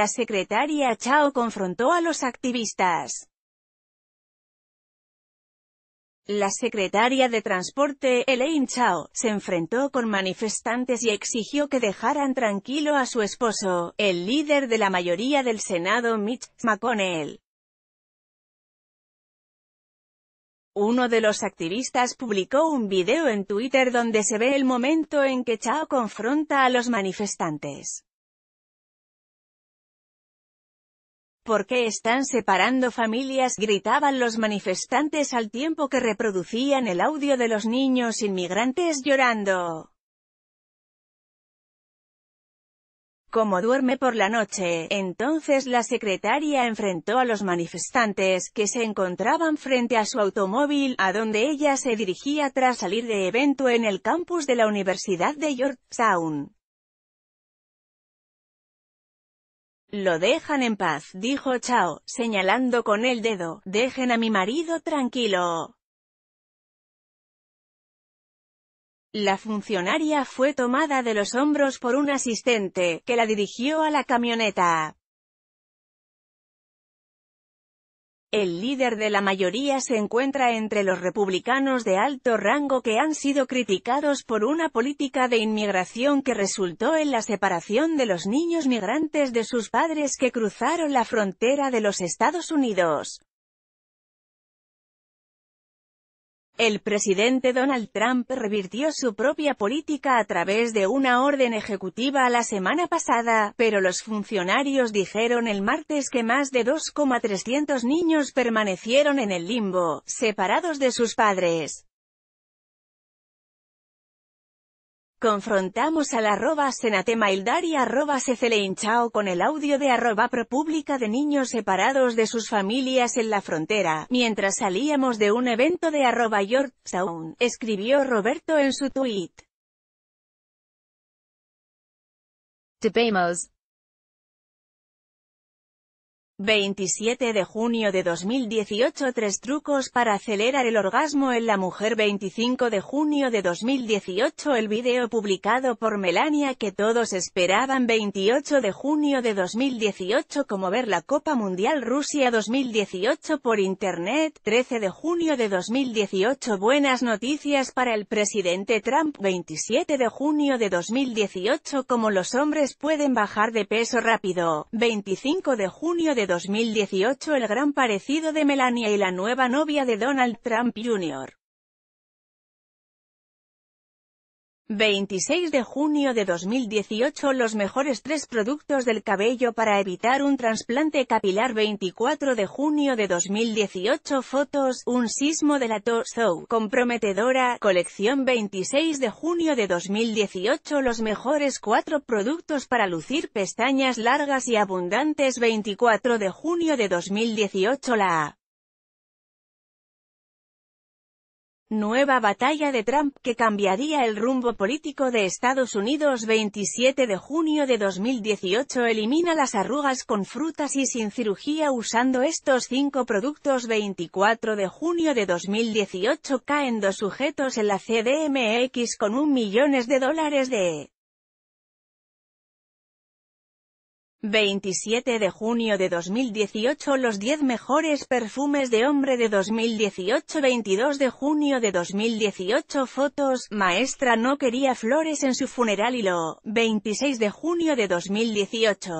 la secretaria Chao confrontó a los activistas. La secretaria de Transporte, Elaine Chao, se enfrentó con manifestantes y exigió que dejaran tranquilo a su esposo, el líder de la mayoría del Senado Mitch McConnell. Uno de los activistas publicó un video en Twitter donde se ve el momento en que Chao confronta a los manifestantes. ¿Por qué están separando familias?, gritaban los manifestantes al tiempo que reproducían el audio de los niños inmigrantes llorando. como duerme por la noche. Entonces la secretaria enfrentó a los manifestantes, que se encontraban frente a su automóvil, a donde ella se dirigía tras salir de evento en el campus de la Universidad de Yorktown. Lo dejan en paz, dijo Chao, señalando con el dedo, dejen a mi marido tranquilo. La funcionaria fue tomada de los hombros por un asistente, que la dirigió a la camioneta. El líder de la mayoría se encuentra entre los republicanos de alto rango que han sido criticados por una política de inmigración que resultó en la separación de los niños migrantes de sus padres que cruzaron la frontera de los Estados Unidos. El presidente Donald Trump revirtió su propia política a través de una orden ejecutiva la semana pasada, pero los funcionarios dijeron el martes que más de 2,300 niños permanecieron en el limbo, separados de sus padres. Confrontamos al arroba senatemaildar y arroba con el audio de arroba propública de niños separados de sus familias en la frontera, mientras salíamos de un evento de arroba Yorktown, escribió Roberto en su tuit. 27 de junio de 2018 Tres trucos para acelerar el orgasmo en la mujer 25 de junio de 2018 El video publicado por Melania que todos esperaban 28 de junio de 2018 Como ver la Copa Mundial Rusia 2018 por Internet 13 de junio de 2018 Buenas noticias para el presidente Trump 27 de junio de 2018 Como los hombres pueden bajar de peso rápido 25 de junio de 2018 el gran parecido de Melania y la nueva novia de Donald Trump Jr. 26 de junio de 2018 Los mejores tres productos del cabello para evitar un trasplante capilar 24 de junio de 2018 Fotos, un sismo de la Tozou, comprometedora, colección 26 de junio de 2018 Los mejores cuatro productos para lucir pestañas largas y abundantes 24 de junio de 2018 La Nueva batalla de Trump que cambiaría el rumbo político de Estados Unidos 27 de junio de 2018 Elimina las arrugas con frutas y sin cirugía usando estos cinco productos 24 de junio de 2018 Caen dos sujetos en la CDMX con un millones de dólares de 27 de junio de 2018 Los 10 mejores perfumes de hombre de 2018 22 de junio de 2018 Fotos, maestra no quería flores en su funeral y lo, 26 de junio de 2018